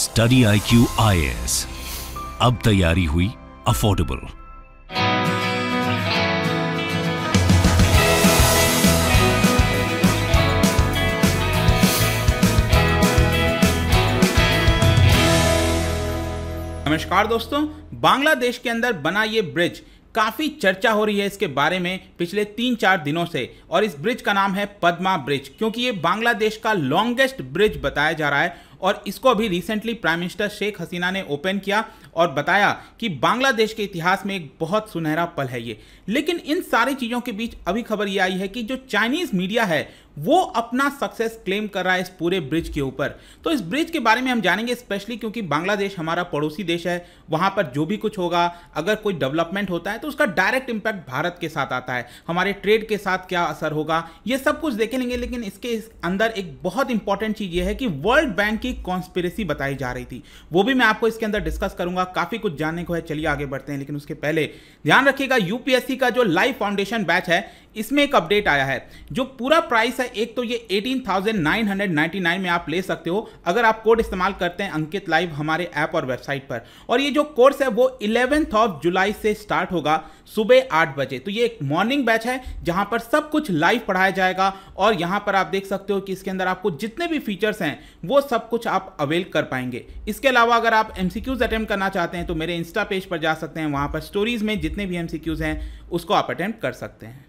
study I Q I S अब तैयारी हुई अफोर्डेबल नमस्कार दोस्तों बांग्लादेश के अंदर बना ये ब्रिज काफ़ी चर्चा हो रही है इसके बारे में पिछले तीन चार दिनों से और इस ब्रिज का नाम है पद्मा ब्रिज क्योंकि ये बांग्लादेश का लॉन्गेस्ट ब्रिज बताया जा रहा है और इसको अभी recently prime minister Sheikh Hasina ने ओपन किया और बताया कि बांग्लादेश के इतिहास में एक बहुत सुनहरा पल है ये लेकिन इन सारी चीज़ों के बीच अभी खबर ये आई है कि जो चाइनीज़ मीडिया है वो अपना सक्सेस क्लेम कर रहा है इस पूरे ब्रिज के ऊपर तो इस ब्रिज के बारे में हम जानेंगे स्पेशली क्योंकि बांग्लादेश हमारा पड़ोसी देश है वहां पर जो भी कुछ होगा अगर कोई डेवलपमेंट होता है तो उसका डायरेक्ट इंपैक्ट भारत के साथ आता है हमारे ट्रेड के साथ क्या असर होगा ये सब कुछ देखे लेंगे लेकिन इसके इस अंदर एक बहुत इंपॉर्टेंट चीज़ ये है कि वर्ल्ड बैंक की कॉन्स्पिरेसी बताई जा रही थी वो भी मैं आपको इसके अंदर डिस्कस करूंगा काफ़ी कुछ जानने को है चलिए आगे बढ़ते हैं लेकिन उसके पहले ध्यान रखिएगा यूपीएससी का जो लाइव फाउंडेशन बैच है इसमें एक अपडेट आया है जो पूरा प्राइस है एक तो ये 18,999 में आप ले सकते हो अगर आप कोड इस्तेमाल करते हैं अंकित लाइव हमारे ऐप और वेबसाइट पर और ये जो कोर्स है वो इलेवेंथ ऑफ जुलाई से स्टार्ट होगा सुबह आठ बजे तो ये एक मॉर्निंग बैच है जहां पर सब कुछ लाइव पढ़ाया जाएगा और यहां पर आप देख सकते हो कि इसके अंदर आपको जितने भी फीचर्स हैं वो सब कुछ आप अवेल कर पाएंगे इसके अलावा अगर आप एम अटेम्प्ट करना चाहते हैं तो मेरे इंस्टा पेज पर जा सकते हैं वहां पर स्टोरीज में जितने भी एम हैं उसको आप अटेम्प्ट कर सकते हैं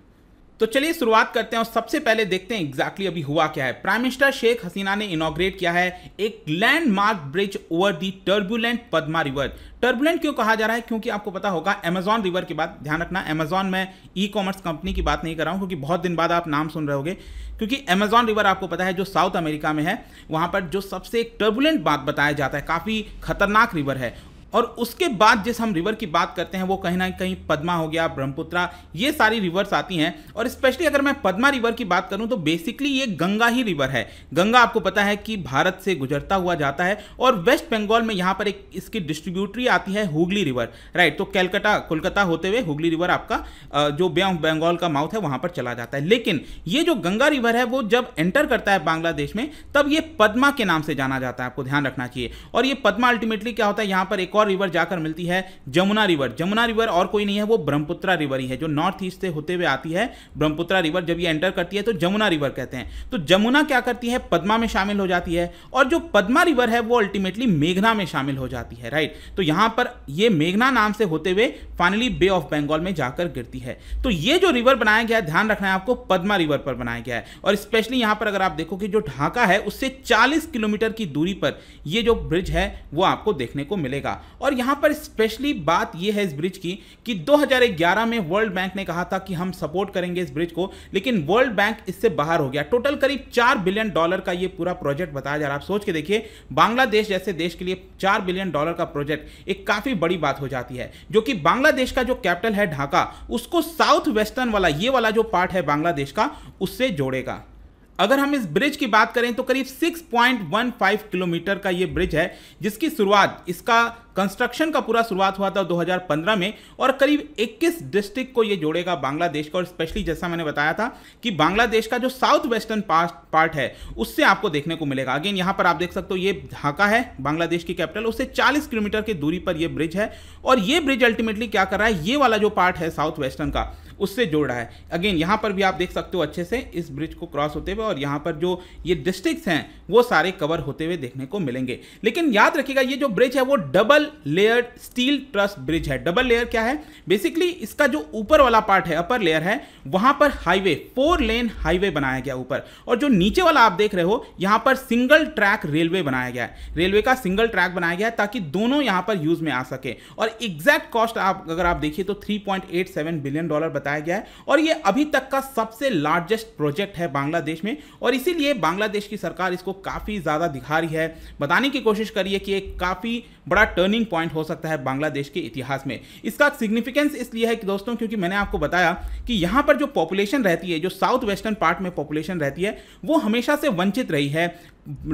तो चलिए शुरुआत करते हैं और सबसे पहले देखते हैं एग्जैक्टली exactly अभी हुआ क्या है प्राइम मिनिस्टर शेख हसीना ने इनोग्रेट किया है एक landmark bridge over the turbulent Padma river turbulent क्यों कहा जा रहा है क्योंकि आपको पता होगा अमेजॉन रिवर के बाद ध्यान रखना अमेजॉन में ई कॉमर्स कंपनी की बात नहीं कर रहा हूं क्योंकि बहुत दिन बाद आप नाम सुन रहे होगे क्योंकि अमेजॉन रिवर आपको पता है जो साउथ अमेरिका में है वहां पर जो सबसे एक टर्बुलेंट बात बताया जाता है काफ़ी खतरनाक रिवर है और उसके बाद जिस हम रिवर की बात करते हैं वो कहीं ना कहीं पद्मा हो गया ब्रह्मपुत्रा ये सारी रिवर्स आती हैं और स्पेशली अगर मैं पद्मा रिवर की बात करूं तो बेसिकली ये गंगा ही रिवर है गंगा आपको पता है कि भारत से गुजरता हुआ जाता है और वेस्ट बंगाल में यहाँ पर एक इसकी डिस्ट्रीब्यूटरी आती है हुगली रिवर राइट तो कैलकटा कोलकाता होते हुए हुगली रिवर आपका जो बे ऑफ बंगाल का माउथ है वहाँ पर चला जाता है लेकिन ये जो गंगा रिवर है वो जब एंटर करता है बांग्लादेश में तब ये पद्मा के नाम से जाना जाता है आपको ध्यान रखना चाहिए और ये पद्मा अल्टीमेटली क्या होता है यहाँ पर एक और रिवर जाकर मिलती है जमुना रिवर जमुना रिवर और कोई नहीं है वो ब्रह्मपुत्रा रिवर ही है जो नॉर्थ ईस्ट से होते हुए आती है ब्रह्मपुत्रा रिवर जब ये एंटर करती है तो जमुना रिवर कहते हैं तो जमुना क्या करती है पदमा में शामिल हो जाती है और जो पदमा रिवर है वो अल्टीमेटली मेघना में शामिल हो जाती है राइट तो यहां पर ये मेघना नाम से होते हुए फाइनली बे ऑफ बंगाल में जाकर गिरती है तो ये जो रिवर बनाया गया है ध्यान रखना है आपको पदमा रिवर पर बनाया गया है और स्पेशली यहां पर अगर आप देखो कि जो ढाका है उससे 40 किलोमीटर की दूरी पर यह जो ब्रिज है वो आपको देखने को मिलेगा और यहाँ पर स्पेशली बात यह है इस ब्रिज की कि 2011 में वर्ल्ड बैंक ने कहा था कि हम सपोर्ट करेंगे इस ब्रिज को लेकिन वर्ल्ड बैंक इससे बाहर हो गया टोटल करीब चार बिलियन डॉलर का ये पूरा प्रोजेक्ट बताया जा रहा है आप सोच के देखिए बांग्लादेश जैसे देश के लिए चार बिलियन डॉलर का प्रोजेक्ट एक काफ़ी बड़ी बात हो जाती है जो कि बांग्लादेश का जो कैपिटल है ढाका उसको साउथ वेस्टर्न वाला ये वाला जो पार्ट है बांग्लादेश का उससे जोड़ेगा अगर हम इस ब्रिज की बात करें तो करीब 6.15 किलोमीटर का ये ब्रिज है जिसकी शुरुआत इसका कंस्ट्रक्शन का पूरा शुरुआत हुआ था 2015 में और करीब 21 डिस्ट्रिक्ट को ये जोड़ेगा बांग्लादेश का और स्पेशली जैसा मैंने बताया था कि बांग्लादेश का जो साउथ वेस्टर्न पार्ट है उससे आपको देखने को मिलेगा अगेन यहाँ पर आप देख सकते हो ये ढाका है बांग्लादेश की कैपिटल उससे चालीस किलोमीटर की दूरी पर यह ब्रिज है और ये ब्रिज अल्टीमेटली क्या कर रहा है ये वाला जो पार्ट है साउथ वेस्टर्न का उससे जोड़ रहा है अगेन यहाँ पर भी आप देख सकते हो अच्छे से इस ब्रिज को क्रॉस होते हुए और यहाँ पर जो ये डिस्ट्रिक्ट्स हैं वो सारे कवर होते हुए देखने को मिलेंगे लेकिन याद रखिएगा ये जो ब्रिज है वो double layer steel truss bridge है डबल लेयर क्या है बेसिकली इसका जो ऊपर वाला पार्ट है अपर लेयर है वहां पर हाईवे फोर लेन हाईवे बनाया गया ऊपर और जो नीचे वाला आप देख रहे हो यहां पर सिंगल ट्रैक रेलवे बनाया गया है रेलवे का सिंगल ट्रैक बनाया गया है ताकि दोनों यहां पर यूज में आ सके और एग्जैक्ट कॉस्ट आप अगर आप देखिए तो थ्री बिलियन डॉलर बताया गया है और यह अभी तक का सबसे लार्जेस्ट प्रोजेक्ट है बांग्लादेश में और इसीलिए बांग्लादेश की सरकार इसको काफी ज्यादा दिखा रही है बताने की कोशिश करिए कि एक काफी बड़ा टर्न टर्निंग पॉइंट हो सकता है बांग्लादेश के इतिहास में इसका सिग्निफिकेंस इसलिए है कि दोस्तों क्योंकि मैंने आपको बताया कि यहाँ पर जो पॉपुलेशन रहती है जो साउथ वेस्टर्न पार्ट में पॉपुलेशन रहती है वो हमेशा से वंचित रही है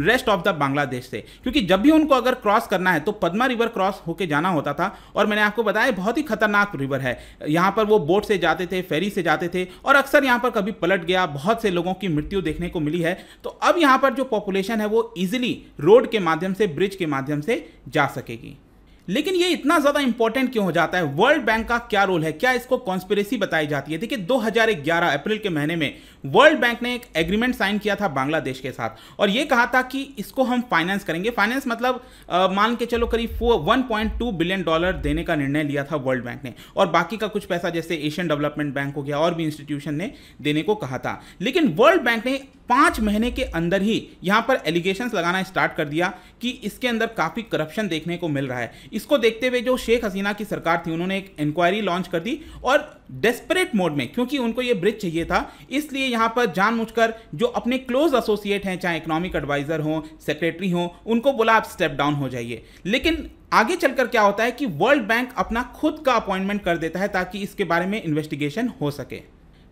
रेस्ट ऑफ द बांग्लादेश से क्योंकि जब भी उनको अगर क्रॉस करना है तो पदमा रिवर क्रॉस होके जाना होता था और मैंने आपको बताया बहुत ही खतरनाक रिवर है यहाँ पर वो बोट से जाते थे फेरी से जाते थे और अक्सर यहाँ पर कभी पलट गया बहुत से लोगों की मृत्यु देखने को मिली है तो अब यहाँ पर जो पॉपुलेशन है वो ईजिली रोड के माध्यम से ब्रिज के माध्यम से जा सकेगी लेकिन ये इतना ज्यादा इंपॉर्टेंट क्यों हो जाता है वर्ल्ड बैंक का क्या रोल है क्या इसको कॉन्स्पिरेसी बताई जाती है देखिए 2011 अप्रैल के महीने में वर्ल्ड बैंक ने एक एग्रीमेंट साइन किया था बांग्लादेश के साथ और ये कहा था कि इसको हम फाइनेंस करेंगे फाइनेंस मतलब आ, मान के चलो करीब वन बिलियन डॉलर देने का निर्णय लिया था वर्ल्ड बैंक ने और बाकी का कुछ पैसा जैसे एशियन डेवलपमेंट बैंक हो गया और भी इंस्टीट्यूशन ने देने को कहा था लेकिन वर्ल्ड बैंक ने पांच महीने के अंदर ही यहां पर एलिगेशन लगाना स्टार्ट कर दिया कि इसके अंदर काफी करप्शन देखने को मिल रहा है इसको देखते हुए जो शेख हसीना की सरकार थी उन्होंने एक इंक्वायरी लॉन्च कर दी और डेस्परेट मोड में क्योंकि उनको ये ब्रिज चाहिए था इसलिए यहाँ पर जानबूझकर जो अपने क्लोज एसोसिएट हैं चाहे इकोनॉमिक एडवाइज़र हों सेक्रेटरी हों उनको बोला आप स्टेप डाउन हो जाइए लेकिन आगे चलकर क्या होता है कि वर्ल्ड बैंक अपना खुद का अपॉइंटमेंट कर देता है ताकि इसके बारे में इन्वेस्टिगेशन हो सके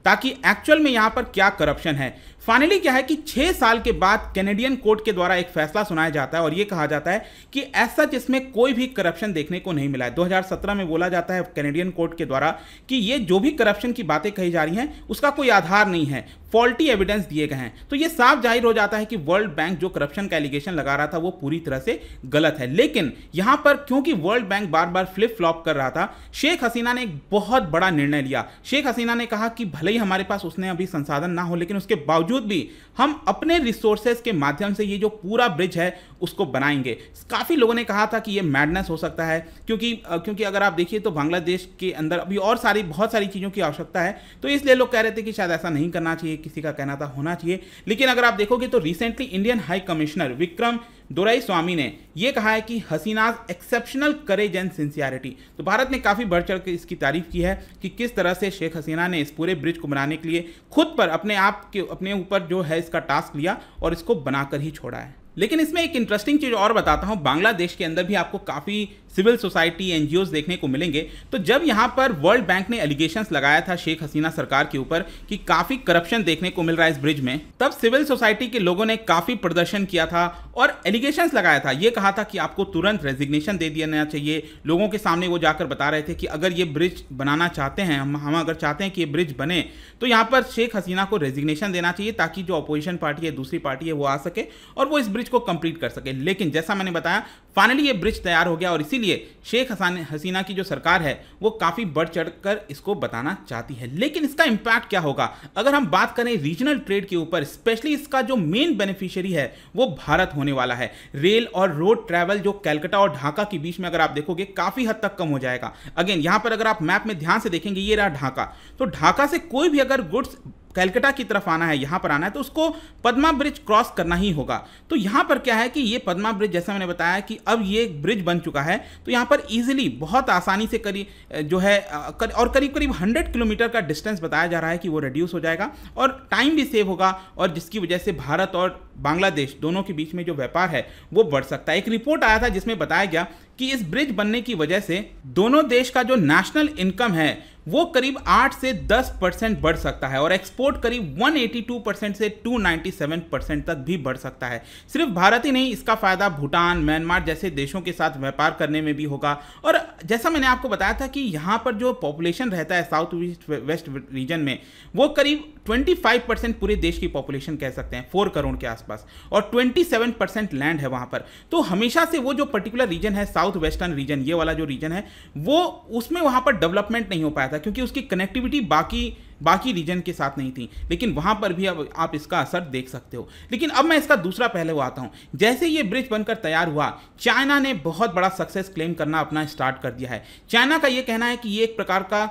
ताकि एक्चुअल में यहाँ पर क्या करप्शन है फाइनली क्या है कि छह साल के बाद कैनेडियन कोर्ट के द्वारा एक फैसला सुनाया जाता है और यह कहा जाता है कि ऐसा जिसमें इसमें कोई भी करप्शन देखने को नहीं मिला है 2017 में बोला जाता है कैनेडियन कोर्ट के द्वारा कि ये जो भी करप्शन की बातें कही जा रही हैं उसका कोई आधार नहीं है फॉल्टी एविडेंस दिए गए हैं तो ये साफ जाहिर हो जाता है कि वर्ल्ड बैंक जो करप्शन का एलिगेशन लगा रहा था वो पूरी तरह से गलत है लेकिन यहां पर क्योंकि वर्ल्ड बैंक बार बार फ्लिप फ्लॉप कर रहा था शेख हसीना ने एक बहुत बड़ा निर्णय लिया शेख हसीना ने कहा कि भले ही हमारे पास उसने अभी संसाधन ना हो लेकिन उसके बावजूद बावजूद भी हम अपने रिसोर्सेज के माध्यम से ये जो पूरा ब्रिज है उसको बनाएंगे काफ़ी लोगों ने कहा था कि ये मैडनेस हो सकता है क्योंकि क्योंकि अगर आप देखिए तो बांग्लादेश के अंदर अभी और सारी बहुत सारी चीज़ों की आवश्यकता है तो इसलिए लोग कह रहे थे कि शायद ऐसा नहीं करना चाहिए किसी का कहना था होना चाहिए लेकिन अगर आप देखोगे तो recently Indian high commissioner Vikram Doraiswamy ने यह कहा है कि Hasina's exceptional courage and sincerity तो भारत ने काफ़ी बढ़ चढ़ के इसकी तारीफ की है कि किस तरह से शेख हसीना ने इस पूरे ब्रिज को बनाने के लिए खुद पर अपने आप के अपने ऊपर जो है इसका टास्क लिया और इसको बनाकर ही छोड़ा है लेकिन इसमें एक इंटरेस्टिंग चीज़ और बताता हूँ बांग्लादेश के अंदर भी आपको काफ़ी सिविल सोसाइटी एनजीओ देखने को मिलेंगे तो जब यहाँ पर वर्ल्ड बैंक ने एलिगेशन लगाया था शेख हसीना सरकार के ऊपर कि काफी करप्शन देखने को मिल रहा है इस ब्रिज में तब सिविल सोसाइटी के लोगों ने काफी प्रदर्शन किया था और एलिगेशन लगाया था यह कहा था कि आपको तुरंत रेजिग्नेशन दे दिया चाहिए लोगों के सामने वो जाकर बता रहे थे कि अगर ये ब्रिज बनाना चाहते हैं हम हम अगर चाहते हैं कि ये ब्रिज बने तो यहाँ पर शेख हसीना को रेजिग्नेशन देना चाहिए ताकि जो अपोजिशन पार्टी है दूसरी पार्टी है वो आ सके और वो इस ब्रिज को कंप्लीट कर सके लेकिन जैसा मैंने बताया फाइनली ये ब्रिज तैयार हो गया और इसीलिए इसीलिए शेख हसान हसीना की जो सरकार है वो काफ़ी बढ़ चढ़ कर इसको बताना चाहती है लेकिन इसका इम्पैक्ट क्या होगा अगर हम बात करें रीजनल ट्रेड के ऊपर स्पेशली इसका जो मेन बेनिफिशियरी है वो भारत होने वाला है रेल और रोड ट्रैवल जो कैलकटा और ढाका के बीच में अगर आप देखोगे काफ़ी हद तक कम हो जाएगा अगेन यहाँ पर अगर आप मैप में ध्यान से देखेंगे ये रहा ढाका तो ढाका से कोई भी अगर गुड्स कैलकटा की तरफ आना है यहाँ पर आना है तो उसको पदमा ब्रिज क्रॉस करना ही होगा तो यहाँ पर क्या है कि ये पदमा ब्रिज जैसा मैंने बताया कि अब ये ब्रिज बन चुका है तो यहाँ पर ईजिली बहुत आसानी से करीब जो है कर, और करीब करीब हंड्रेड किलोमीटर का डिस्टेंस बताया जा रहा है कि वो रिड्यूस हो जाएगा और टाइम भी सेव होगा और जिसकी वजह से भारत और बांग्लादेश दोनों के बीच में जो व्यापार है वो बढ़ सकता है एक रिपोर्ट आया था जिसमें बताया गया कि इस ब्रिज बनने की वजह से दोनों देश का जो नेशनल इनकम है वो करीब 8 से 10 परसेंट बढ़ सकता है और एक्सपोर्ट करीब 182 परसेंट से 297 परसेंट तक भी बढ़ सकता है सिर्फ भारत ही नहीं इसका फायदा भूटान म्यांमार जैसे देशों के साथ व्यापार करने में भी होगा और जैसा मैंने आपको बताया था कि यहाँ पर जो पॉपुलेशन रहता है साउथ ईस्ट वेस्ट रीजन में वो करीब 25 परसेंट पूरे देश की पॉपुलेशन कह सकते हैं फोर करोड़ के आसपास और 27 परसेंट लैंड है वहाँ पर तो हमेशा से वो जो पर्टिकुलर रीजन है साउथ वेस्टर्न रीजन ये वाला जो रीजन है वो उसमें वहाँ पर डेवलपमेंट नहीं हो पाया था क्योंकि उसकी कनेक्टिविटी बाकी बाकी रीजन के साथ नहीं थी लेकिन वहाँ पर भी अब आप इसका असर देख सकते हो लेकिन अब मैं इसका दूसरा पहले आता हूँ जैसे ये ब्रिज बनकर तैयार हुआ चाइना ने बहुत बड़ा सक्सेस क्लेम करना अपना स्टार्ट कर दिया है चाइना का ये कहना है कि ये एक प्रकार का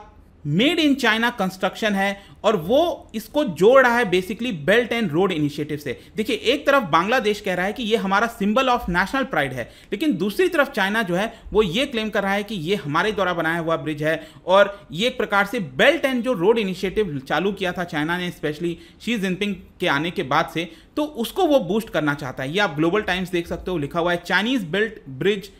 मेड इन चाइना कंस्ट्रक्शन है और वो इसको जोड़ रहा है basically belt and road initiative से देखिए एक तरफ बांग्लादेश कह रहा है कि ये हमारा सिंबल ऑफ नेशनल प्राइड है लेकिन दूसरी तरफ चाइना जो है वो ये क्लेम कर रहा है कि ये हमारे द्वारा बनाया हुआ ब्रिज है और ये एक प्रकार से बेल्ट एंड जो रोड इनिशिएटिव चालू किया था चाइना ने स्पेशली शी जिनपिंग के आने के बाद से तो उसको वो बूस्ट करना चाहता है ये आप ग्लोबल टाइम्स देख सकते हो लिखा हुआ है Chinese belt bridge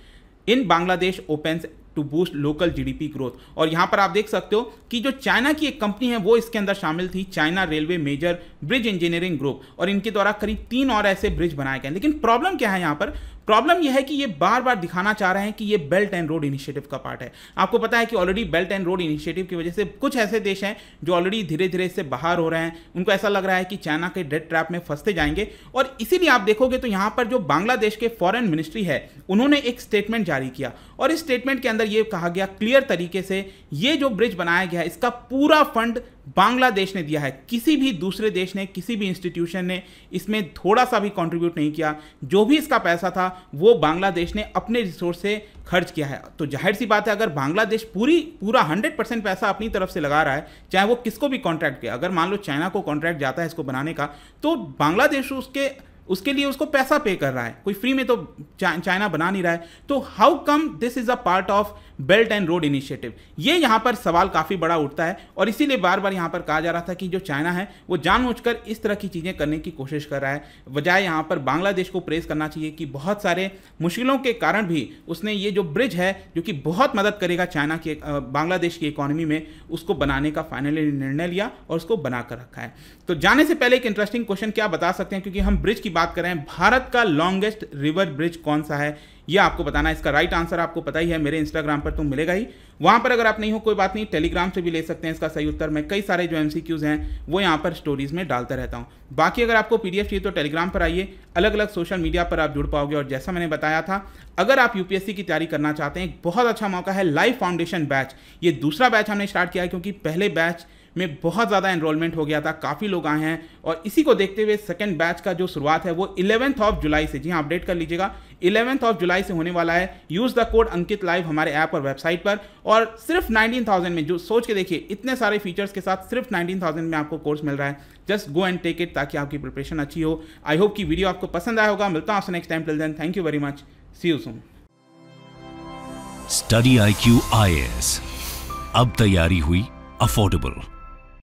in Bangladesh opens to boost local GDP growth और यहां पर आप देख सकते हो कि जो चाइना की एक कंपनी है वो इसके अंदर शामिल थी China railway major bridge engineering group और इनके द्वारा करीब तीन और ऐसे ब्रिज बनाए गए लेकिन प्रॉब्लम क्या है यहां पर प्रॉब्लम यह है कि ये बार बार दिखाना चाह रहे हैं कि ये बेल्ट एंड रोड इनिशिएटिव का पार्ट है आपको पता है कि already belt and road initiative की वजह से कुछ ऐसे देश हैं जो ऑलरेडी धीरे धीरे इससे बाहर हो रहे हैं उनको ऐसा लग रहा है कि चाइना के डेड ट्रैप में फंसते जाएंगे और इसीलिए आप देखोगे तो यहाँ पर जो बांग्लादेश के फॉरन मिनिस्ट्री है उन्होंने एक स्टेटमेंट जारी किया और इस स्टेटमेंट के अंदर ये कहा गया क्लियर तरीके से ये जो ब्रिज बनाया गया है इसका पूरा फंड बांग्लादेश ने दिया है किसी भी दूसरे देश ने किसी भी इंस्टीट्यूशन ने इसमें थोड़ा सा भी कंट्रीब्यूट नहीं किया जो भी इसका पैसा था वो बांग्लादेश ने अपने रिसोर्स से खर्च किया है तो जाहिर सी बात है अगर बांग्लादेश पूरी पूरा 100 परसेंट पैसा अपनी तरफ से लगा रहा है चाहे वो किसको भी कॉन्ट्रैक्ट किया अगर मान लो चाइना को कॉन्ट्रैक्ट जाता है इसको बनाने का तो बांग्लादेश उसके उसके लिए उसको पैसा पे कर रहा है कोई फ्री में तो चाइना बना नहीं रहा है तो how come this is a part of belt and road initiative ये यहाँ पर सवाल काफ़ी बड़ा उठता है और इसीलिए बार बार यहाँ पर कहा जा रहा था कि जो चाइना है वो जानबूझकर इस तरह की चीज़ें करने की कोशिश कर रहा है बजाय यहाँ पर बांग्लादेश को प्रेस करना चाहिए कि बहुत सारे मुश्किलों के कारण भी उसने ये जो ब्रिज है जो कि बहुत मदद करेगा चाइना की बांग्लादेश की इकोनॉमी में उसको बनाने का फाइनली निर्णय लिया और उसको बनाकर रखा है तो जाने से पहले एक इंटरेस्टिंग क्वेश्चन क्या बता सकते हैं क्योंकि हम ब्रिज की बात कर रहे हैं भारत का लॉन्गेस्ट रिवर ब्रिज कौन सा है ये आपको बताना है इसका राइट आंसर आपको पता ही है मेरे इंस्टाग्राम पर तो मिलेगा ही वहाँ पर अगर आप नहीं हो कोई बात नहीं टेलीग्राम से भी ले सकते हैं इसका सही उत्तर मैं कई सारे जो एम हैं वो यहाँ पर स्टोरीज में डालता रहता हूँ बाकी अगर आपको पी चाहिए तो टेलीग्राम पर आइए अलग अलग सोशल मीडिया पर आप जुड़ पाओगे और जैसा मैंने बताया था अगर आप यूपीएससी की तैयारी करना चाहते हैं एक बहुत अच्छा मौका है लाइव फाउंडेशन बैच ये दूसरा बैच हमने स्टार्ट किया है क्योंकि पहले बैच में बहुत ज़्यादा एनरोलमेंट हो गया था काफ़ी लोग आए हैं और इसी को देखते हुए सेकेंड बैच का जो शुरुआत है वो इलेवंथ ऑफ जुलाई से जी हाँ अपडेट कर लीजिएगा इलेवंथ ऑफ जुलाई से होने वाला है use the code Ankit live हमारे ऐप और वेबसाइट पर और सिर्फ नाइनटीन थाउजेंड में जो सोच के देखिए इतने सारे फीचर्स के साथ सिर्फ नाइनटीन थाउजेंड में आपको कोर्स मिल रहा है just go and take it ताकि आपकी प्रिपरेशन अच्छी हो आई होप कि वीडियो आपको पसंद आया होगा मिलता हूँ आपसे next time till then thank you very much see you soon study I Q I S अब तैयारी हुई अफोर्डेबल